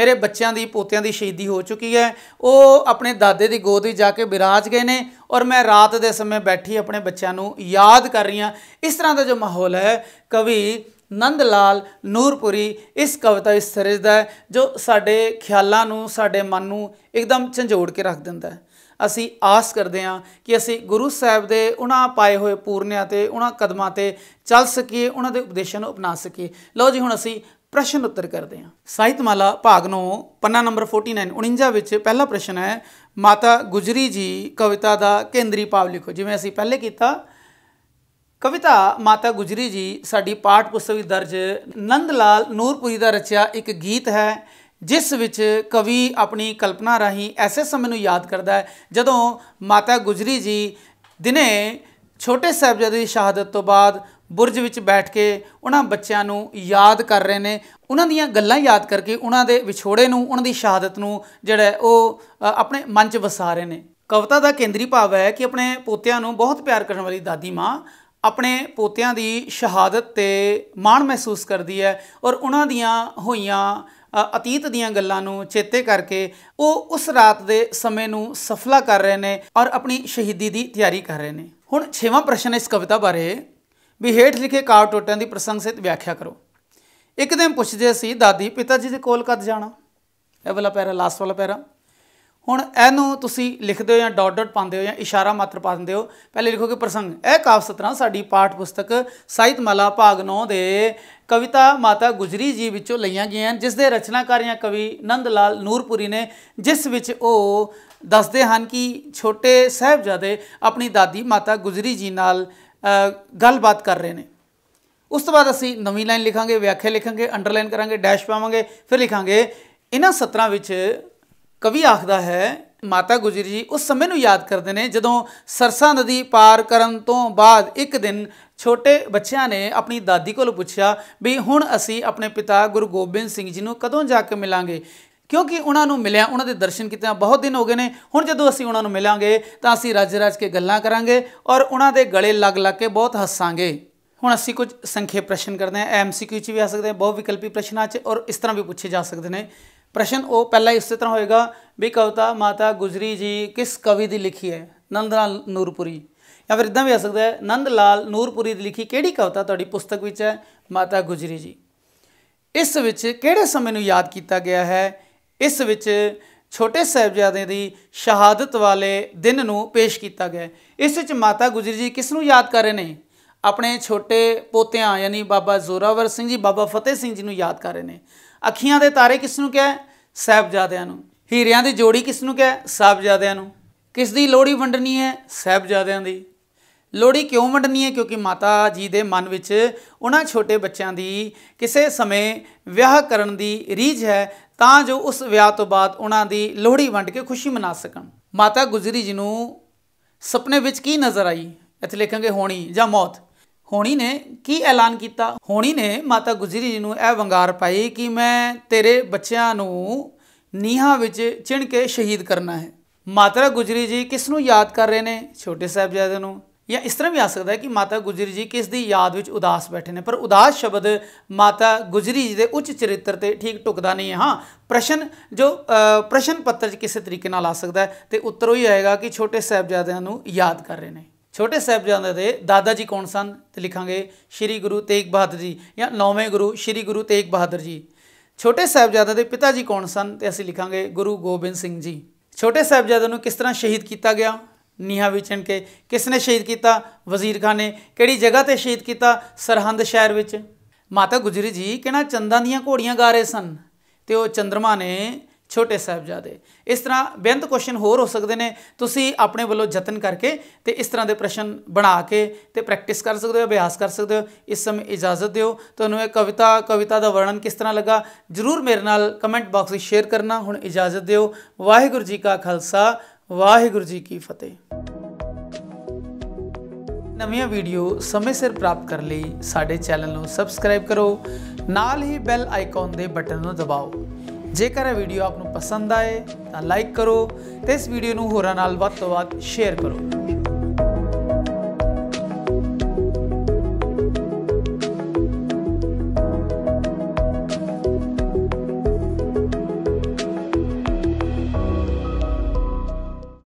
ਮੇਰੇ ਬੱਚਿਆਂ ਦੀ ਪੋਤਿਆਂ ਦੀ ਸ਼ਹੀਦੀ ਹੋ ਚੁੱਕੀ ਹੈ ਉਹ ਆਪਣੇ ਦਾਦੇ ਦੀ ਗੋਦ ਵਿੱਚ ਜਾ ਕੇ ਬਿਰਾਜ ਗਏ ਨੇ ਔਰ ਮੈਂ ਰਾਤ ਦੇ ਸਮੇਂ ਬੈਠੀ ਆਪਣੇ ਬੱਚਿਆਂ ਨੂੰ ਯਾਦ ਕਰ ਰਹੀ ਹਾਂ ਇਸ ਤਰ੍ਹਾਂ ਦਾ ਜੋ ਮਾਹੌਲ ਹੈ ਕਵੀ ਨੰਦ ਲਾਲ ਨੂਰਪੁਰੀ ਇਸ ਕਵਿਤਾ ਇਸ ਸਿਰਜਦਾ ਜੋ ਸਾਡੇ ਖਿਆਲਾਂ ਨੂੰ ਸਾਡੇ ਮਨ ਨੂੰ ਇੱਕਦਮ ਝੰਜੋੜ ਕੇ ਰੱਖ ਦਿੰਦਾ ਹੈ ਅਸੀਂ ਆਸ ਕਰਦੇ ਹਾਂ ਕਿ ਅਸੀਂ ਗੁਰੂ ਸਾਹਿਬ ਦੇ ਉਹਨਾਂ ਪਾਏ ਹੋਏ ਪੂਰਨਿਆਂ ਤੇ ਉਹਨਾਂ ਕਦਮਾਂ ਤੇ ਚੱਲ ਸਕੀਏ ਉਹਨਾਂ ਦੇ ਉਪਦੇਸ਼ਾਂ ਨੂੰ ਅਪਣਾ ਸਕੀਏ ਲਓ ਜੀ ਹੁਣ ਅਸੀਂ ਪ੍ਰਸ਼ਨ ਉੱਤਰ ਕਰਦੇ ਹਾਂ ਸਾਹਿਤਮਾਲਾ ਭਾਗ ਨੂੰ ਪੰਨਾ ਨੰਬਰ 49 49 ਵਿੱਚ ਪਹਿਲਾ ਪ੍ਰਸ਼ਨ ਹੈ ਮਾਤਾ ਗੁਜਰੀ ਜੀ ਕਵਿਤਾ ਦਾ ਕੇਂਦਰੀ ਭਾਵ ਲਿਖੋ ਜਿਵੇਂ ਅਸੀਂ ਪਹਿਲੇ ਕੀਤਾ ਕਵਿਤਾ ਮਾਤਾ ਗੁਜਰੀ ਜੀ ਸਾਡੀ ਪਾਠ ਪੁਸਤਕ ਵਿੱਚ ਦਰਜ ਨੰਦ ਲਾਲ ਨੂਰਪੁਰੀ ਦਾ ਰਚਿਆ ਇੱਕ ਗੀਤ ਹੈ ਜਿਸ ਵਿੱਚ ਕਵੀ ਆਪਣੀ ਕਲਪਨਾ ਰਾਹੀਂ ਐਸੇ ਸਮੇਂ ਨੂੰ ਯਾਦ ਕਰਦਾ ਹੈ ਜਦੋਂ ਮਾਤਾ ਗੁਜਰੀ ਜੀ ਦਿਨੇ ਛੋਟੇ ਸਾਹਿਬਜ਼ਾਦੇ ਦੀ ਸ਼ਹਾਦਤ ਤੋਂ ਬਾਅਦ ਬੁਰਜ ਵਿੱਚ ਬੈਠ ਕੇ ਉਹਨਾਂ ਬੱਚਿਆਂ ਨੂੰ ਯਾਦ ਕਰ ਰਹੇ ਨੇ ਉਹਨਾਂ ਦੀਆਂ ਗੱਲਾਂ ਯਾਦ ਕਰਕੇ ਉਹਨਾਂ ਦੇ ਵਿਛੋੜੇ ਨੂੰ ਉਹਨਾਂ ਦੀ ਸ਼ਹਾਦਤ ਨੂੰ ਜਿਹੜਾ ਉਹ ਆਪਣੇ ਮਨ 'ਚ ਵਸਾ ਰਹੇ ਨੇ ਕਵਿਤਾ ਦਾ ਕੇਂਦਰੀ ਭਾਵ ਹੈ ਕਿ ਆਪਣੇ ਪੋਤਿਆਂ ਨੂੰ ਬਹੁਤ ਪਿਆਰ ਕਰਨ ਵਾਲੀ ਦਾਦੀ ਮਾਂ ਆਪਣੇ ਪੋਤਿਆਂ ਦੀ ਸ਼ਹਾਦਤ ਤੇ ਮਾਣ ਮਹਿਸੂਸ ਕਰਦੀ ਹੈ ਔਰ ਉਹਨਾਂ ਦੀਆਂ ਹੋਈਆਂ ਅਤੀਤ ਦੀਆਂ ਗੱਲਾਂ ਨੂੰ ਚੇਤੇ ਕਰਕੇ ਉਹ ਉਸ ਰਾਤ ਦੇ ਸਮੇਂ ਨੂੰ ਸਫਲਾ ਕਰ ਰਹੇ ਨੇ ਔਰ ਆਪਣੀ ਸ਼ਹੀਦੀ ਦੀ ਤਿਆਰੀ ਕਰ ਰਹੇ ਨੇ ਹੁਣ 6ਵਾਂ ਪ੍ਰਸ਼ਨ ਇਸ ਕਵਿਤਾ ਬਾਰੇ ਵੀ ਹੇਠ ਲਿਖੇ ਕਾਰ ਟੋਟਿਆਂ ਦੀ ਪ੍ਰਸੰਗਿਤ ਵਿਆਖਿਆ ਕਰੋ ਇੱਕ ਦਿਨ ਪੁੱਛਦੇ ਸੀ ਦਾਦੀ ਪਿਤਾ ਜੀ ਦੇ ਕੋਲ ਕਦ ਜਾਣਾ ਇਹ ਵਾਲਾ ਪੈਰਾ ਲਾਸਟ ਵਾਲਾ ਪੈਰਾ ਹੁਣ ਇਹਨੂੰ ਤੁਸੀਂ ਲਿਖਦੇ ਹੋ ਜਾਂ ਡਾਟ ਡਾਟ ਪਾਉਂਦੇ ਹੋ ਜਾਂ ਇਸ਼ਾਰਾ ਮਾਤਰ ਪਾ ਦਿੰਦੇ ਹੋ ਪਹਿਲੇ ਲਿਖੋਗੇ ਪ੍ਰਸੰਗ ਇਹ ਕਾਵ ਸਤਰਾਂ ਸਾਡੀ ਪਾਠ ਪੁਸਤਕ ਸਾਹਿਤ ਮਾਲਾ ਭਾਗ 9 ਦੇ ਕਵਿਤਾ ਮਾਤਾ ਗੁਜਰੀ ਜੀ ਵਿੱਚੋਂ ਲਈਆਂ ਗਈਆਂ ਜਿਸ ਦੇ ਰਚਨਾਕਾਰ ਜਾਂ ਕਵੀ ਨੰਦ ਲਾਲ ਨੂਰਪੁਰੀ ਨੇ ਜਿਸ ਵਿੱਚ ਉਹ ਦੱਸਦੇ ਹਨ ਕਿ ਛੋਟੇ ਸਹਿਬਜ਼ਾਦੇ ਆਪਣੀ ਦਾਦੀ ਮਾਤਾ ਗੁਜਰੀ ਜੀ ਨਾਲ ਗੱਲਬਾਤ ਕਰ ਰਹੇ ਨੇ ਉਸ ਤੋਂ ਬਾਅਦ ਅਸੀਂ ਨਵੀਂ ਲਾਈਨ ਲਿਖਾਂਗੇ ਵਿਆਖਿਆ ਲਿਖਾਂਗੇ ਅੰਡਰਲਾਈਨ ਕਰਾਂਗੇ ਡੈਸ਼ ਪਾਵਾਂਗੇ ਫਿਰ ਲਿਖਾਂਗੇ ਇਹਨਾਂ ਸਤਰਾਂ ਵਿੱਚ ਕਵੀ ਆਖਦਾ ਹੈ ਮਾਤਾ ਗੁਜਰੀ ਜੀ ਉਸ ਸਮੇਂ ਨੂੰ ਯਾਦ ਕਰਦੇ ਨੇ ਜਦੋਂ ਸਰਸਾ ਨਦੀ ਪਾਰ ਕਰਨ ਤੋਂ ਬਾਅਦ ਇੱਕ ਦਿਨ ਛੋਟੇ ਬੱਚਿਆਂ ਨੇ ਆਪਣੀ ਦਾਦੀ ਕੋਲ ਪੁੱਛਿਆ ਵੀ ਹੁਣ ਅਸੀਂ ਆਪਣੇ ਪਿਤਾ ਗੁਰੂ ਗੋਬਿੰਦ ਸਿੰਘ ਜੀ ਨੂੰ ਕਦੋਂ ਜਾ ਕੇ ਮਿਲਾਂਗੇ ਕਿਉਂਕਿ ਉਹਨਾਂ ਨੂੰ ਮਿਲਿਆ ਉਹਨਾਂ ਦੇ ਦਰਸ਼ਨ ਕੀਤੇ ਬਹੁਤ ਦਿਨ ਹੋ ਗਏ ਨੇ ਹੁਣ ਜਦੋਂ ਅਸੀਂ ਉਹਨਾਂ ਨੂੰ ਮਿਲਾਂਗੇ ਤਾਂ ਅਸੀਂ ਰੱਜ-ਰੱਜ ਕੇ ਗੱਲਾਂ ਕਰਾਂਗੇ ਔਰ ਉਹਨਾਂ ਦੇ ਗਲੇ ਲੱਗ-ਲੱਗ ਕੇ ਬਹੁਤ ਹੱਸਾਂਗੇ ਹੁਣ ਅਸੀਂ ਕੁਝ ਸੰਖੇਪ ਪ੍ਰਸ਼ਨ ਕਰਦੇ ਹਾਂ ਐਮਸੀਕਿਊ ਚ ਵੀ ਆ ਸਕਦੇ ਆ ਬਹੁ ਵਿਕਲਪੀ ਪ੍ਰਸ਼ਨਾਂ ਚ ਔਰ ਇਸ ਤਰ੍ਹਾਂ ਵੀ ਪੁੱਛੇ ਜਾ ਸਕਦੇ ਨੇ ਪ੍ਰਸ਼ਨ ਉਹ ਪਹਿਲਾਂ ਇਸੇ ਤਰ੍ਹਾਂ ਹੋਏਗਾ ਵੀ ਕਵਿਤਾ ਮਾਤਾ ਗੁਜਰੀ ਜੀ ਕਿਸ ਕਵੀ ਦੀ ਲਿਖੀ ਹੈ ਨੰਦ ਲਾਲ ਨੂਰਪੁਰੀ ਜਾਂ ਫਿਰ ਇਦਾਂ ਵੀ ਆ ਸਕਦਾ ਹੈ ਨੰਦ ਲਾਲ ਨੂਰਪੁਰੀ ਦੀ ਲਿਖੀ ਕਿਹੜੀ ਕਵਿਤਾ ਤੁਹਾਡੀ ਪੁਸਤਕ ਵਿੱਚ ਹੈ ਮਾਤਾ ਗੁਜਰੀ ਜੀ ਇਸ ਵਿੱਚ ਕਿਹੜੇ ਸਮੇਂ ਨੂੰ ਯਾਦ ਕੀਤਾ ਗਿਆ ਹੈ ਇਸ ਵਿੱਚ ਛੋਟੇ ਸਹਿਬਜ਼ਾਦੇ ਦੀ ਸ਼ਹਾਦਤ ਵਾਲੇ ਦਿਨ ਨੂੰ ਪੇਸ਼ ਕੀਤਾ ਗਿਆ ਇਸ ਵਿੱਚ ਮਾਤਾ ਗੁਜਰੀ ਜੀ ਕਿਸ ਨੂੰ ਯਾਦ ਕਰ ਰਹੇ ਨੇ ਆਪਣੇ ਛੋਟੇ ਪੋਤਿਆਂ ਯਾਨੀ ਬਾਬਾ ਜ਼ੋਰਾਵਰ ਸਿੰਘ ਜੀ ਬਾਬਾ ਫਤਿਹ ਸਿੰਘ ਜੀ ਨੂੰ ਯਾਦ ਕਰ ਰਹੇ ਨੇ ਅੱਖੀਆਂ ਦੇ ਤਾਰੇ ਕਿਸ ਨੂੰ ਕਿਹਾ ਸਹਿਬਜ਼ਾਦਿਆਂ ਨੂੰ ਹੀਰਿਆਂ ਦੀ ਜੋੜੀ ਕਿਸ ਨੂੰ ਕਿਹਾ ਸਾਹਿਬਜ਼ਾਦਿਆਂ ਨੂੰ ਕਿਸ ਦੀ ਲੋੜੀ ਵੰਡਣੀ ਹੈ ਸਹਿਬਜ਼ਾਦਿਆਂ ਦੀ ਲੋੜੀ ਕਿਉਂ ਵੰਡਣੀ ਹੈ ਕਿਉਂਕਿ ਮਾਤਾ ਜੀ ਦੇ ਮਨ ਵਿੱਚ ਉਹਨਾਂ ਛੋਟੇ ਬੱਚਿਆਂ ਦੀ ਕਿਸੇ ਸਮੇਂ ਵਿਆਹ ਕਰਨ ਦੀ ਰੀਝ ਹੈ ਤਾਂ ਜੋ ਉਸ ਵਿਆਹ ਤੋਂ ਬਾਅਦ ਉਹਨਾਂ ਦੀ ਲੋੜੀ ਵੰਡ ਕੇ ਖੁਸ਼ੀ ਮਨਾ ਸਕਣ ਮਾਤਾ ਗੁਜਰੀ ਜੀ ਨੂੰ ਸੁਪਨੇ ਵਿੱਚ ਕੀ ਨਜ਼ਰ ਆਈ ਇੱਥੇ ਲਿਖਾਂਗੇ ਹੋਣੀ ਜਾਂ ਮੌਤ ਹੋਣੀ ਨੇ ਕੀ ਐਲਾਨ ਕੀਤਾ ਹੋਣੀ ਨੇ ਮਾਤਾ ਗੁਜਰੀ ਜੀ ਨੂੰ ਇਹ ਵੰਗਾਰ ਪਾਈ ਕਿ ਮੈਂ ਤੇਰੇ ਬੱਚਿਆਂ ਨੂੰ ਨੀਹਾਂ ਵਿੱਚ ਚਿਣ ਕੇ ਸ਼ਹੀਦ ਕਰਨਾ ਹੈ ਮਾਤਾ ਗੁਜਰੀ ਜੀ ਕਿਸ ਨੂੰ ਯਾਦ ਕਰ ਰਹੇ ਨੇ ਛੋਟੇ ਸਾਹਿਬਜ਼ਾਦੇ ਨੂੰ ਜਾਂ ਇਸ ਤਰ੍ਹਾਂ ਵੀ ਆ ਸਕਦਾ ਹੈ ਕਿ ਮਾਤਾ ਗੁਜਰੀ ਜੀ ਕਿਸ ਦੀ ਯਾਦ ਵਿੱਚ ਉਦਾਸ ਬੈਠੇ ਨੇ ਪਰ ਉਦਾਸ ਸ਼ਬਦ ਮਾਤਾ ਗੁਜਰੀ ਜੀ ਦੇ ਉੱਚ ਚਰਿੱਤਰ ਤੇ ਠੀਕ ਟੁਕਦਾ ਨਹੀਂ ਹੈ ਹਾਂ ਪ੍ਰਸ਼ਨ ਜੋ ਪ੍ਰਸ਼ਨ ਪੱਤਰ 'ਚ ਕਿਸੇ ਤਰੀਕੇ ਨਾਲ ਆ ਸਕਦਾ ਤੇ ਉੱਤਰ ਉਹ ਹੀ ਆਏਗਾ ਕਿ ਛੋਟੇ ਸਾਹਿਬਜ਼ਾਦਿਆਂ ਨੂੰ ਯਾਦ ਕਰ ਰਹੇ ਨੇ ਛੋਟੇ ਸਾਹਿਬਜ਼ਾਦੇ ਦੇ ਦਾਦਾ ਜੀ ਕੌਣ ਸਨ ਤੇ ਲਿਖਾਂਗੇ ਸ੍ਰੀ ਗੁਰੂ ਤੇਗ ਬਹਾਦਰ ਜੀ ਜਾਂ ਨੌਵੇਂ ਗੁਰੂ ਸ੍ਰੀ ਗੁਰੂ ਤੇਗ ਬਹਾਦਰ ਜੀ ਛੋਟੇ ਸਾਹਿਬਜ਼ਾਦੇ ਦੇ ਪਿਤਾ ਜੀ ਕੌਣ ਸਨ ਤੇ ਅਸੀਂ ਲਿਖਾਂਗੇ ਗੁਰੂ ਗੋਬਿੰਦ ਸਿੰਘ ਜੀ ਛੋਟੇ ਸਾਹਿਬਜ਼ਾਦੇ ਨੂੰ ਕਿਸ ਤਰ੍ਹਾਂ ਸ਼ਹੀਦ ਕੀਤਾ ਗਿਆ ਨੀਹਾਂ ਵਿਚਣ ਕੇ ਕਿਸ ਨੇ ਸ਼ਹੀਦ ਕੀਤਾ ਵਜ਼ੀਰ ਖਾਨ ਨੇ ਕਿਹੜੀ ਜਗ੍ਹਾ ਤੇ ਸ਼ਹੀਦ ਕੀਤਾ ਸਰਹੰਦ ਸ਼ਹਿਰ ਵਿੱਚ ਮਾਤਾ ਗੁਜਰੀ ਜੀ ਕਿਹਨਾਂ ਚੰਦਾਂ ਦੀਆਂ ਘੋੜੀਆਂ ਗਾ ਰਹੇ ਸਨ ਤੇ ਉਹ ਚੰਦਰਮਾ ਨੇ ਛੋਟੇ ਸਾਹਿਬਜ਼ਾਦੇ ਇਸ ਤਰ੍ਹਾਂ ਬੇਅੰਤ ਕੁਐਸਚਨ ਹੋਰ ਹੋ ਸਕਦੇ ਨੇ ਤੁਸੀਂ ਆਪਣੇ ਵੱਲੋਂ ਯਤਨ ਕਰਕੇ ਤੇ ਇਸ ਤਰ੍ਹਾਂ ਦੇ ਪ੍ਰਸ਼ਨ ਬਣਾ ਕੇ ਤੇ ਪ੍ਰੈਕਟਿਸ ਕਰ ਸਕਦੇ ਹੋ ਅਭਿਆਸ ਕਰ ਸਕਦੇ ਹੋ ਇਸ ਸਮੇਂ ਇਜਾਜ਼ਤ ਦਿਓ ਤੁਹਾਨੂੰ ਇਹ ਕਵਿਤਾ ਕਵਿਤਾ ਦਾ ਵਰਣਨ ਕਿਸ ਤਰ੍ਹਾਂ ਲੱਗਾ ਜਰੂਰ ਮੇਰੇ ਨਾਲ ਕਮੈਂਟ ਬਾਕਸ ਵਿੱਚ ਸ਼ੇਅਰ ਕਰਨਾ ਹੁਣ ਇਜਾਜ਼ਤ ਦਿਓ ਵਾਹਿਗੁਰੂ ਜੀ ਕਾ ਖਾਲਸਾ ਵਾਹਿਗੁਰੂ ਜੀ ਕੀ ਫਤਿਹ ਨਵੀਆਂ ਵੀਡੀਓ ਸਮੇਂ ਸਿਰ ਪ੍ਰਾਪਤ ਕਰਨ ਲਈ ਸਾਡੇ ਚੈਨਲ ਨੂੰ ਸਬਸਕ੍ਰਾਈਬ ਕਰੋ ਨਾਲ ਹੀ ਬੈਲ ਆਈਕਨ ਦੇ ਬਟਨ ਨੂੰ ਦਬਾਓ ਜੇਕਰ ਇਹ ਵੀਡੀਓ ਆਪ ਨੂੰ ਪਸੰਦ ਆਏ ਤਾਂ ਲਾਈਕ ਕਰੋ ਤੇ ਇਸ ਵੀਡੀਓ ਨੂੰ ਹੋਰਾਂ ਨਾਲ ਵੱਧ ਤੋਂ ਵੱਧ ਸ਼ੇਅਰ ਕਰੋ